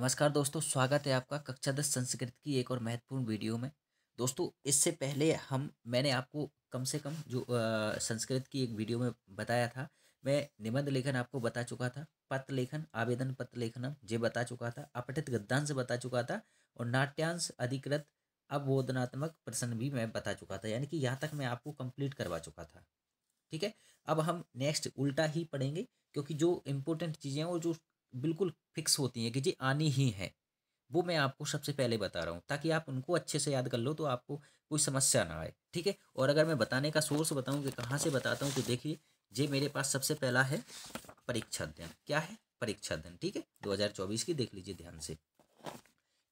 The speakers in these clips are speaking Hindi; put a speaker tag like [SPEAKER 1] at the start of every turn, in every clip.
[SPEAKER 1] नमस्कार दोस्तों स्वागत है आपका कक्षा दस संस्कृत की एक और महत्वपूर्ण वीडियो में दोस्तों इससे पहले हम मैंने आपको कम से कम जो आ, संस्कृत की एक वीडियो में बताया था मैं निबंध लेखन आपको बता चुका था पत्र लेखन आवेदन पत्र लेखन जे बता चुका था अपठित गद्यांश बता चुका था और नाट्यांश अधिकृत अवबोधनात्मक प्रश्न भी मैं बता चुका था यानी कि यहाँ तक मैं आपको कंप्लीट करवा चुका था ठीक है अब हम नेक्स्ट उल्टा ही पढ़ेंगे क्योंकि जो इम्पोर्टेंट चीज़ें हैं और जो बिल्कुल फिक्स होती हैं कि जी आनी ही है वो मैं आपको सबसे पहले बता रहा हूँ ताकि आप उनको अच्छे से याद कर लो तो आपको कोई समस्या ना आए ठीक है और अगर मैं बताने का सोर्स बताऊँ कि कहाँ से बताता हूँ तो देखिए ये मेरे पास सबसे पहला है परीक्षा अध्ययन क्या है परीक्षा अध्ययन ठीक है 2024 की देख लीजिए ध्यान से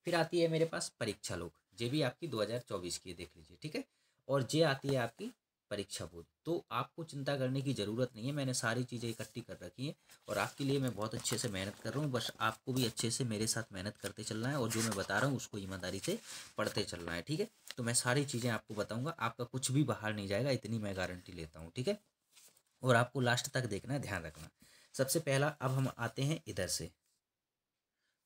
[SPEAKER 1] फिर आती है मेरे पास परीक्षा लोक ये भी आपकी 2024 की देख लीजिए ठीक है और ये आती है आपकी परीक्षा बोर्ड तो आपको चिंता करने की ज़रूरत नहीं है मैंने सारी चीज़ें इकट्ठी कर रखी हैं और आपके लिए मैं बहुत अच्छे से मेहनत कर रहा हूँ बस आपको भी अच्छे से मेरे साथ मेहनत करते चलना है और जो मैं बता रहा हूँ उसको ईमानदारी से पढ़ते चलना है ठीक है तो मैं सारी चीज़ें आपको बताऊँगा आपका कुछ भी बाहर नहीं जाएगा इतनी मैं गारंटी लेता हूँ ठीक है और आपको लास्ट तक देखना है ध्यान रखना सबसे पहला अब हम आते हैं इधर से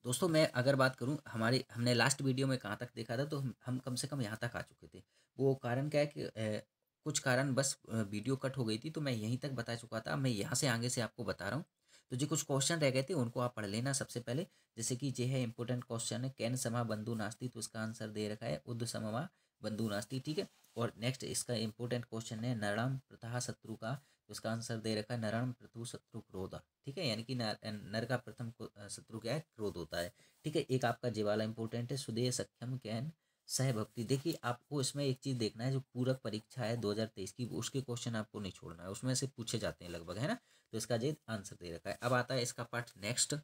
[SPEAKER 1] दोस्तों मैं अगर बात करूं हमारे हमने लास्ट वीडियो में कहाँ तक देखा था तो हम, हम कम से कम यहाँ तक आ चुके थे वो कारण क्या है कि कुछ कारण बस वीडियो कट हो गई थी तो मैं यहीं तक बता चुका था मैं यहाँ से आगे से आपको बता रहा हूँ तो जो कुछ क्वेश्चन रह गए थे उनको आप पढ़ लेना सबसे पहले जैसे कि जो है इंपॉर्टेंट क्वेश्चन है कैन समा बंधु नास्ती तो इसका आंसर दे रखा है उद्ध समा बंधु नास्ती ठीक है और नेक्स्ट इसका इंपॉर्टेंट क्वेश्चन है नरम प्रथा शत्रु का तो इसका आंसर दे रखा है नरम प्रथु शत्रु क्रोध ठीक है यानी कि नर, का प्रथम शत्रु क्या है क्रोध होता है ठीक है एक आपका जे वाला इंपॉर्टेंट है सुदेह सख्यम कैन सहभक्ति देखिए आपको इसमें एक चीज़ देखना है जो पूरक परीक्षा है 2023 की उसके क्वेश्चन आपको नहीं छोड़ना है उसमें से पूछे जाते हैं लगभग है ना तो इसका जो आंसर दे रखा है अब आता है इसका पार्ट नेक्स्ट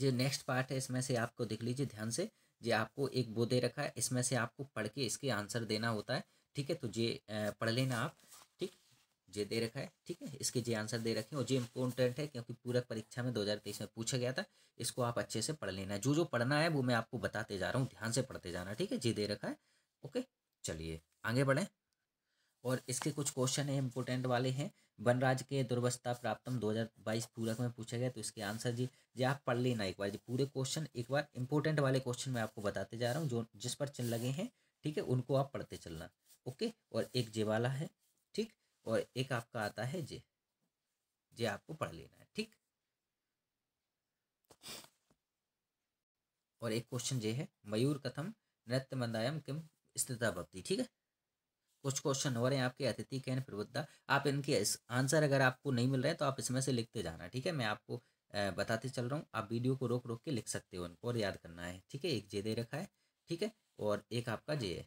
[SPEAKER 1] जो नेक्स्ट पार्ट है इसमें से आपको देख लीजिए ध्यान से जो आपको एक वो दे रखा है इसमें से आपको पढ़ के इसके आंसर देना होता है ठीक है तो ये पढ़ लेना आप जे दे रखा है ठीक है इसके जे आंसर दे रखे हैं और जे इम्पोर्टेंट है क्योंकि पूरक परीक्षा में 2023 में पूछा गया था इसको आप अच्छे से पढ़ लेना है जो जो पढ़ना है वो मैं आपको बताते जा रहा हूँ ध्यान से पढ़ते जाना ठीक है जे दे रखा है ओके चलिए आगे बढ़ें और इसके कुछ क्वेश्चन हैं इम्पोर्टेंट वाले हैं वनराज के दुर्वस्था प्राप्तम बाईस पूरक में पूछा गया तो इसके आंसर जी जी आप पढ़ लेना एक बार जी पूरे क्वेश्चन एक बार इम्पोर्टेंट वाले क्वेश्चन मैं आपको बताते जा रहा हूँ जो जिस पर चिन्ह लगे हैं ठीक है उनको आप पढ़ते चलना ओके और एक जे वाला है और एक आपका आता है जे जे आपको पढ़ लेना है ठीक और एक क्वेश्चन जे है मयूर कथम नृत्य मंदायम किम स्थित भक्ति ठीक है कुछ क्वेश्चन हो रहे हैं आपके अतिथि कैन प्रबुद्धा आप इनके आंसर अगर आपको नहीं मिल रहे हैं तो आप इसमें से लिखते जाना ठीक है मैं आपको बताते चल रहा हूँ आप वीडियो को रोक रोक के लिख सकते हो उनको और याद करना है ठीक है एक जे दे रखा है ठीक है और एक आपका जे है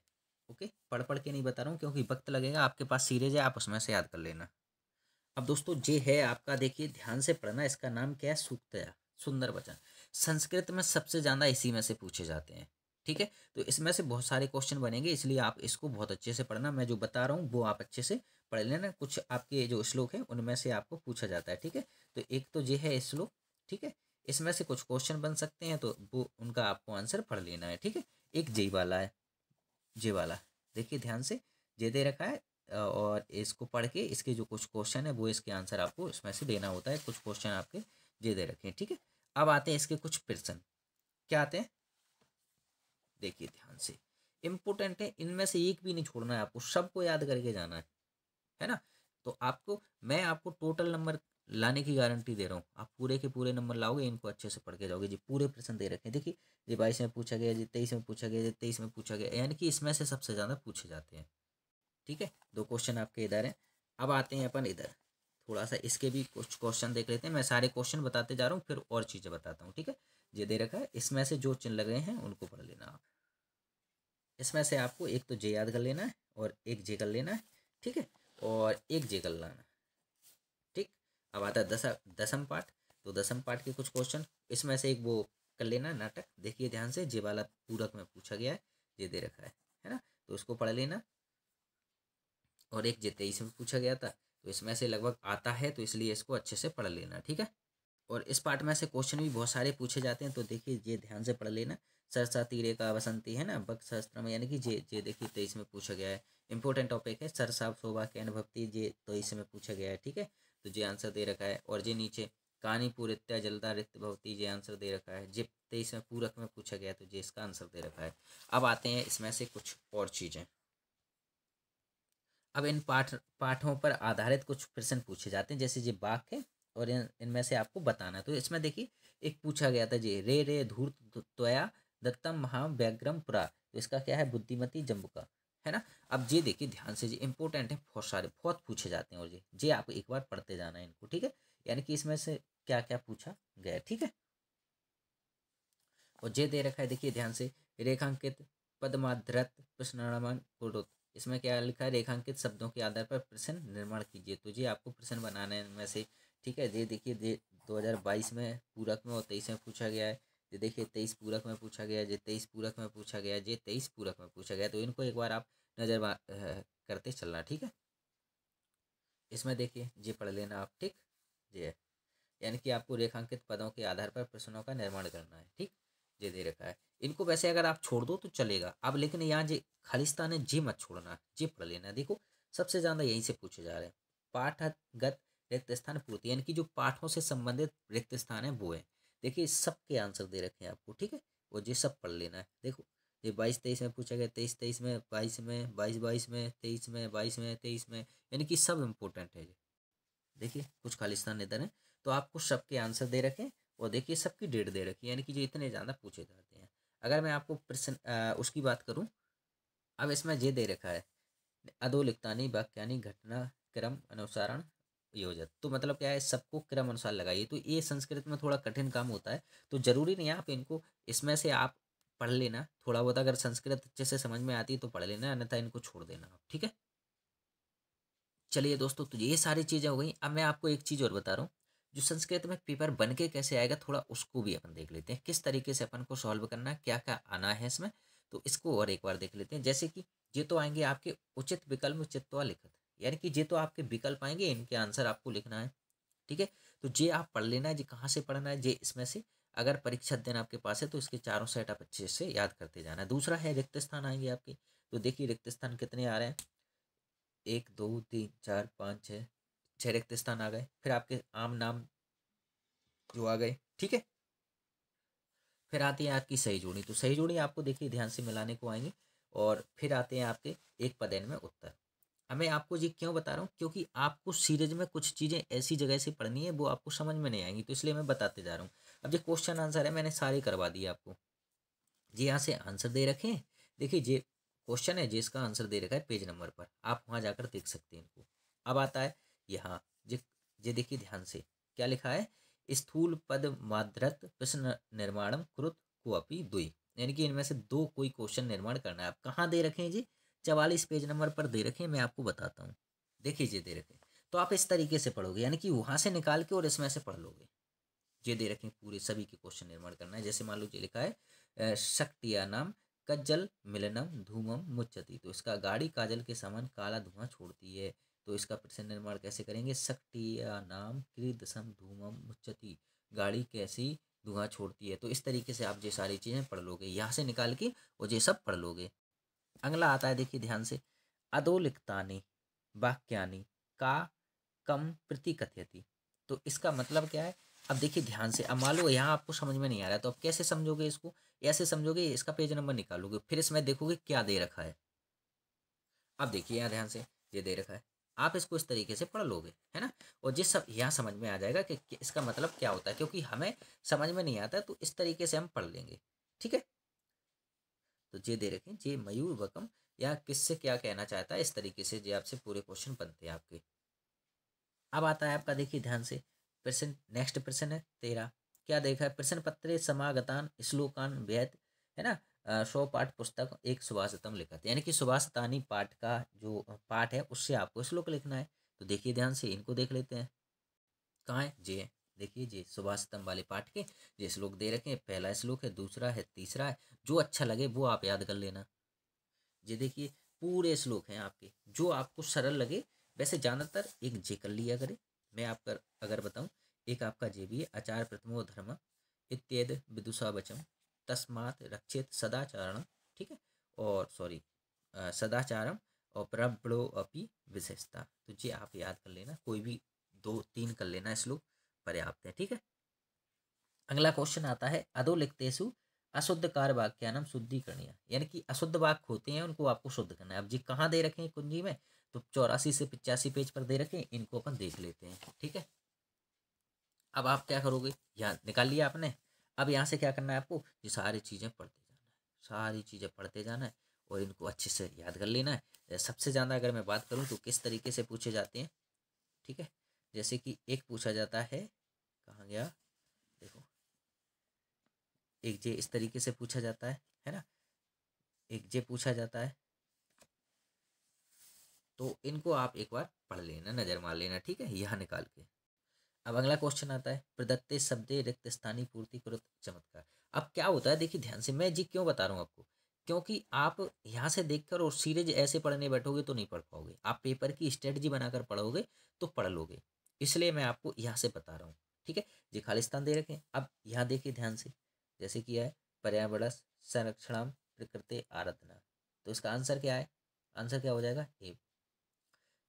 [SPEAKER 1] ओके पढ़ पढ़ के नहीं बता रहा हूँ क्योंकि वक्त लगेगा आपके पास सीरीज है आप उसमें से याद कर लेना अब दोस्तों जे है आपका देखिए ध्यान से पढ़ना इसका नाम क्या है सूक्तया सुंदर वचन संस्कृत में सबसे ज़्यादा इसी में से पूछे जाते हैं ठीक है तो इसमें से बहुत सारे क्वेश्चन बनेंगे इसलिए आप इसको बहुत अच्छे से पढ़ना मैं जो बता रहा हूँ वो आप अच्छे से पढ़ लेना कुछ आपके जो श्लोक हैं उनमें से आपको पूछा जाता है ठीक है तो एक तो ये है श्लोक ठीक है इसमें से कुछ क्वेश्चन बन सकते हैं तो वो उनका आपको आंसर पढ़ लेना है ठीक है एक जय वाला है जे वाला देखिए ध्यान से जे दे रखा है और इसको पढ़ के इसके जो कुछ क्वेश्चन है वो इसके आंसर आपको इसमें से देना होता है कुछ क्वेश्चन आपके जे दे रखे हैं ठीक है अब आते हैं इसके कुछ प्रश्न क्या आते हैं देखिए ध्यान से इम्पोर्टेंट है इनमें से एक भी नहीं छोड़ना है आपको सबको याद करके जाना है है ना तो आपको मैं आपको टोटल नंबर लाने की गारंटी दे रहा हूँ आप पूरे के पूरे नंबर लाओगे इनको अच्छे से पढ़ के जाओगे जी पूरे प्रश्न दे रखे हैं देखिए जी बाईस में पूछा गया जी तेईस में पूछा गया जी तेईस में पूछा गया यानी कि इसमें से सबसे ज़्यादा पूछे जाते हैं ठीक है दो क्वेश्चन आपके इधर हैं अब आते हैं अपन इधर थोड़ा सा इसके भी कुछ क्वेश्चन देख लेते हैं मैं सारे क्वेश्चन बताते जा रहा हूँ फिर और चीज़ें बताता हूँ ठीक है ये दे रखा है इसमें से जो चिन्ह लग रहे हैं उनको पढ़ लेना आप इसमें से आपको एक तो जे याद कर लेना है और एक जे कर लेना है ठीक है और एक जे कर लाना अब आता है दसा दसम पाठ तो दसम पाठ के कुछ क्वेश्चन इसमें से एक वो कर लेना नाटक देखिए ध्यान से जे वाला पूरक में पूछा गया है ये दे रखा है है ना तो उसको पढ़ लेना और एक जे तेईस में पूछा गया था तो इसमें से लगभग आता है तो इसलिए इसको अच्छे से पढ़ लेना ठीक है और इस पार्ट में से क्वेश्चन भी बहुत सारे पूछे जाते हैं तो देखिए ये ध्यान से पढ़ लेना सरसा तीरे का वसंती है ना बक में यानी कि जे जे देखिए तेईस में पूछा गया है इंपॉर्टेंट टॉपिक है सरसा शोभा के भक्ति जे तेईस में पूछा गया है ठीक है तो जे आंसर दे रखा है और जे नीचे कानी पूरित्या जलदा रित्य भवती जे आंसर दे रखा है जे तेईस में पूरक में पूछा गया तो जे इसका आंसर दे रखा है अब आते हैं इसमें से कुछ और चीज़ें अब इन पाठ पाठों पर आधारित कुछ प्रश्न पूछे जाते हैं जैसे ये वाक्य और इन इनमें से आपको बताना तो इसमें देखिए एक पूछा गया था जी रे रे धूर्त त्वया दत्तम महाव्यग्रम पुरा तो इसका क्या है बुद्धिमती जम्बुका है ना अब ये देखिए ध्यान से जी इंपॉर्टेंट है बहुत सारे बहुत पूछे जाते हैं और जे जे आप एक बार पढ़ते जाना है इनको ठीक है यानी कि इसमें से क्या क्या पूछा गया ठीक है और जे दे रखा है देखिए ध्यान से रेखांकित पदमाध्रत प्रश्न इसमें क्या लिखा है रेखांकित शब्दों के आधार पर प्रश्न निर्माण कीजिए तो जी आपको प्रश्न है इनमें से ठीक है ये देखिए दो हज़ार बाईस में पूरक में और तेईस में पूछा गया है जो तो देखिए तेईस पूरक में पूछा गया जे तेईस पूरक में पूछा गया जे तेईस पूरक में पूछा गया तो इनको एक बार आप नज़र करते चलना ठीक है इसमें देखिए जे पढ़ लेना आप ठीक जे यानी कि आपको रेखांकित पदों के आधार पर प्रश्नों का निर्माण करना है ठीक जे दे रखा है इनको वैसे अगर आप छोड़ दो तो चलेगा अब लेकिन यहाँ जे खालिस्तान है जे मत छोड़ना जे पढ़ लेना देखो सबसे ज़्यादा यहीं से पूछे जा रहे हैं पाठगत रिक्त स्थान पूर्ति यानी कि जो पाठों से संबंधित रिक्त स्थान है वो है देखिए सबके आंसर दे रखे हैं आपको ठीक है और ये सब पढ़ लेना है देखो ये बाईस तेईस में पूछा गया तेईस तेईस में बाईस में बाईस बाईस में तेईस में बाईस में तेईस में यानी कि सब इम्पोर्टेंट है ये देखिए कुछ खालिस्तान इधर हैं तो आपको सबके आंसर दे रखें और देखिए सबकी डेट दे रखी है यानी कि जो इतने ज़्यादा पूछे जाते हैं अगर मैं आपको प्रश्न उसकी बात करूँ अब इसमें ये दे रखा है नहीं वाक्यानी घटना क्रम अनुसारण ये हो जाता तो मतलब क्या है सबको क्रम अनुसार लगाइए तो ये संस्कृत में थोड़ा कठिन काम होता है तो ज़रूरी नहीं है आप इनको इसमें से आप पढ़ लेना थोड़ा बहुत अगर संस्कृत अच्छे से समझ में आती है तो पढ़ लेना अन्यथा इनको छोड़ देना आप ठीक है चलिए दोस्तों तो ये सारी चीज़ें हो गई अब मैं आपको एक चीज़ और बता रहा हूँ जो संस्कृत में पेपर बन के कैसे आएगा थोड़ा उसको भी अपन देख लेते हैं किस तरीके से अपन को सॉल्व करना है क्या क्या आना है इसमें तो इसको और एक बार देख लेते हैं जैसे कि ये तो आएंगे आपके उचित विकल्प चित्वा लिखित यानी कि ये तो आपके विकल्प आएंगे इनके आंसर आपको लिखना है ठीक है तो ये आप पढ़ लेना है ये कहाँ से पढ़ना है जे इसमें से अगर परीक्षा दिन आपके पास है तो इसके चारों सेट आप अच्छे से याद करते जाना है दूसरा है रिक्त स्थान आएंगे आपके तो देखिए रिक्त स्थान कितने आ रहे हैं एक दो तीन चार पाँच छः छः रिक्त स्थान आ गए फिर आपके आम नाम जो आ गए ठीक है फिर आते हैं आपकी सही जोड़ी तो सही जोड़ी आपको देखिए ध्यान से मिलाने को आएंगे और फिर आते हैं आपके एक पदेन में उत्तर अब मैं आपको ये क्यों बता रहा हूँ क्योंकि आपको सीरीज में कुछ चीज़ें ऐसी जगह से पढ़नी है वो आपको समझ में नहीं आएंगी तो इसलिए मैं बताते जा रहा हूँ अब जो क्वेश्चन आंसर है मैंने सारे करवा दिए आपको जी यहाँ से आंसर दे रखे हैं देखिए जे क्वेश्चन है जिसका आंसर दे रखा है पेज नंबर पर आप वहाँ जाकर देख सकते हैं इनको अब आता है यहाँ जे जे देखिए ध्यान से क्या लिखा है स्थूल पद माद्रत प्रश्न निर्माणम कृत कुअपी दुई यानी कि इनमें से दो कोई क्वेश्चन निर्माण करना है आप कहाँ दे रखें जी चवालीस पेज नंबर पर दे रखे मैं आपको बताता हूँ देख लीजिए दे रखे तो आप इस तरीके से पढ़ोगे यानी कि वहाँ से निकाल के और इसमें से पढ़ लोगे ये दे रखें पूरे सभी के क्वेश्चन निर्माण करना है जैसे मान लो ये लिखा है शक्तिया नाम कज्जल मिलनम धूमम मुच्छती तो इसका गाड़ी काजल के समान काला धुआं छोड़ती है तो इसका प्रश्न निर्माण कैसे करेंगे शक्तिया नाम कृदसम धूमम मुच्छती गाड़ी कैसी धुआं छोड़ती है तो इस तरीके से आप ये सारी चीज़ें पढ़ लोगे यहाँ से निकाल के और ये सब पढ़ लोगे अगला आता है देखिए ध्यान से अधोलिखता वाक्यानी का कम प्रतिकथ्यति तो इसका मतलब क्या है अब देखिए ध्यान से अब मान लो यहाँ आपको समझ में नहीं आ रहा तो आप कैसे समझोगे इसको ऐसे समझोगे इसका पेज नंबर निकालोगे फिर इसमें देखोगे क्या दे रखा है अब देखिए यहाँ ध्यान से ये दे रखा है आप इसको इस तरीके से पढ़ लोगे है ना और जिस सब यहाँ समझ में आ जाएगा कि इसका मतलब क्या होता है क्योंकि हमें समझ में नहीं आता तो इस तरीके से हम पढ़ लेंगे जे दे रखे हैं जे मयूर वकम या किससे क्या कहना चाहता है इस तरीके से जे आपसे पूरे क्वेश्चन बनते हैं आपके अब आता है आपका देखिए ध्यान से प्रश्न नेक्स्ट प्रश्न है तेरा क्या देखा है प्रश्न पत्र समागतान श्लोकान व्यत है ना सौ पाठ पुस्तक एक सुभाषतम लिखा था यानी कि सुभाषतानी पाठ का जो पाठ है उससे आपको श्लोक लिखना है तो देखिए ध्यान से इनको देख लेते हैं कहाँ है जे देखिए सुभाष स्तंभ वाले पाठ के ये श्लोक दे रखे हैं पहला श्लोक है दूसरा है तीसरा है जो अच्छा लगे वो आप याद कर लेना ये देखिए पूरे श्लोक हैं आपके जो आपको सरल लगे वैसे ज़्यादातर एक जे कर लिया करें मैं आपका अगर बताऊँ एक आपका जे भी है आचार प्रथमो धर्म इत्येद विदुषा वचम तस्मात रक्षित सदाचारण ठीक है और सॉरी सदाचारम और प्रबड़ो अपनी विशेषता तो जी आप याद कर लेना कोई भी दो तीन कर लेना श्लोक पर्याप्त है ठीक है अगला क्वेश्चन आता है अदो लिखतेसु अशुद्ध कार वाक्यानम शुद्धिकरणीय यानी कि अशुद्ध वाक्य होते हैं उनको आपको शुद्ध करना है अब जी कहाँ दे रखें कुंजी में तो चौरासी से पिचासी पेज पर दे रखे इनको अपन देख लेते हैं ठीक है अब आप क्या करोगे यहाँ निकाल लिया आपने अब यहाँ से क्या करना है आपको ये सारी चीज़ें पढ़ते जाना है सारी चीज़ें पढ़ते जाना है और इनको अच्छे से याद कर लेना है सबसे ज़्यादा अगर मैं बात करूँ तो किस तरीके से पूछे जाते हैं ठीक है जैसे कि एक पूछा जाता है कहाँ गया देखो एक जे इस तरीके से पूछा जाता है है ना एक जे पूछा जाता है तो इनको आप एक बार पढ़ लेना नज़र मार लेना ठीक है यहाँ निकाल के अब अगला क्वेश्चन आता है प्रदत्ते शब्द रिक्त स्थानी पूर्ति कृत चमत्कार अब क्या होता है देखिए ध्यान से मैं जी क्यों बता रहा हूँ आपको क्योंकि आप यहाँ से देखकर और सीरीज ऐसे पढ़ने बैठोगे तो नहीं पढ़ पाओगे आप पेपर की स्ट्रेटजी बनाकर पढ़ोगे तो पढ़ लोगे इसलिए मैं आपको यहाँ से बता रहा हूँ ठीक है ये खालिस्तान दे रखे हैं अब यहाँ देखिए ध्यान से जैसे कि है पर्यावरण संरक्षण प्रकृति आराधना तो इसका आंसर क्या है आंसर क्या हो जाएगा ए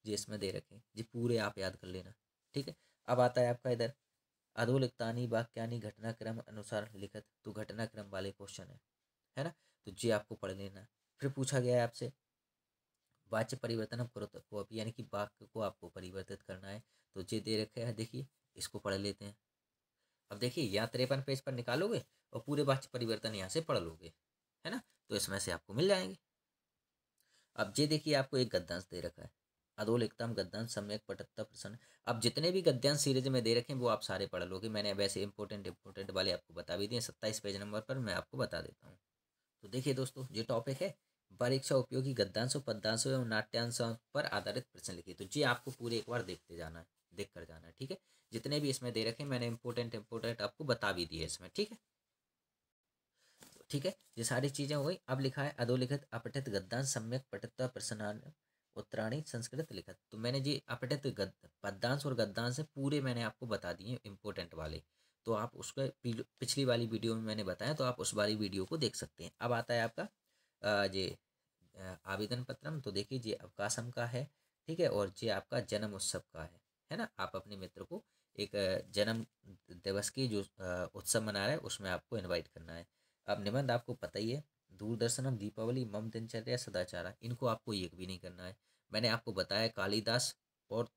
[SPEAKER 1] जी इसमें दे रखें जी पूरे आप याद कर लेना ठीक है अब आता है आपका इधर अधोलिखतानी वाक्यानी घटनाक्रम अनुसार लिखत तो घटनाक्रम वाले क्वेश्चन है है ना तो जी आपको पढ़ लेना फिर पूछा गया है आपसे वाच्य परिवर्तन को तो, यानी कि वाक्य को आपको परिवर्तित करना है तो जे दे रखे हैं देखिए इसको पढ़ लेते हैं अब देखिए यहाँ तिरपन पेज पर निकालोगे और पूरे वाच्य परिवर्तन यहाँ से पढ़ लोगे है ना तो इसमें से आपको मिल जाएंगे अब जे देखिए आपको एक गद्यांश दे रखा है अधोलिखतम गद्यांश सम्यक पटहत्तर प्रसन्न अब जितने भी गद्यांश सीरीज में दे रखे हैं वो आप सारे पढ़ लोगे मैंने वैसे इंपॉर्टेंट इंपॉर्टेंट वाले आपको बता भी दिए सत्ताईस पेज नंबर पर मैं आपको बता देता हूँ तो देखिए दोस्तों ये टॉपिक है परीक्षा उपयोगी गद्यांशों पद्यांशों एवं नाट्यांशों पर आधारित प्रश्न लिखिए तो जी आपको पूरे एक बार देखते जाना है देख कर जाना है ठीक है जितने भी इसमें दे रखे मैंने इंपॉर्टेंट इंपॉर्टेंट आपको बता भी दिए इसमें ठीक है ठीक है ये सारी चीज़ें हो गई अब लिखा है अधोलिखित अपठित गद्यांश सम्यक पठित प्रसन्न उत्तराणी संस्कृत लिखित तो मैंने जी अपठित गद पद्यांश और गद्यांश पूरे मैंने आपको बता दिए इम्पोर्टेंट वाले तो आप उसके पिछली वाली वीडियो में मैंने बताया तो आप उस वाली वीडियो को देख सकते हैं अब आता है आपका जे आवेदन पत्रम तो देखिए ये अवकाशम का है ठीक है और ये आपका जन्म उत्सव का है है ना आप अपने मित्र को एक जन्म दिवस की जो उत्सव मना रहे हैं उसमें आपको इनवाइट करना है अब निबंध आपको पता ही है दूरदर्शनम दीपावली मम दिनचर्या सदाचारा इनको आपको एक भी नहीं करना है मैंने आपको बताया कालिदास और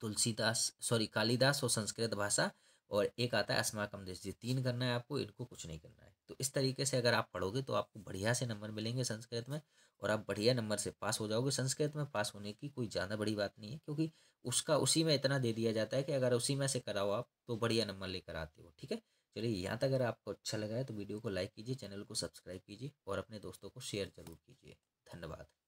[SPEAKER 1] तुलसीदास सॉरी कालिदास और संस्कृत भाषा और एक आता है अस्माकम देश ये तीन करना है आपको इनको कुछ नहीं करना है तो इस तरीके से अगर आप पढ़ोगे तो आपको बढ़िया से नंबर मिलेंगे संस्कृत में और आप बढ़िया नंबर से पास हो जाओगे संस्कृत में पास होने की कोई ज़्यादा बड़ी बात नहीं है क्योंकि उसका उसी में इतना दे दिया जाता है कि अगर उसी में से कराओ आप तो बढ़िया नंबर लेकर आते हो ठीक है चलिए यहाँ तक अगर आपको अच्छा लगा है तो वीडियो को लाइक कीजिए चैनल को सब्सक्राइब कीजिए और अपने दोस्तों को शेयर जरूर कीजिए धन्यवाद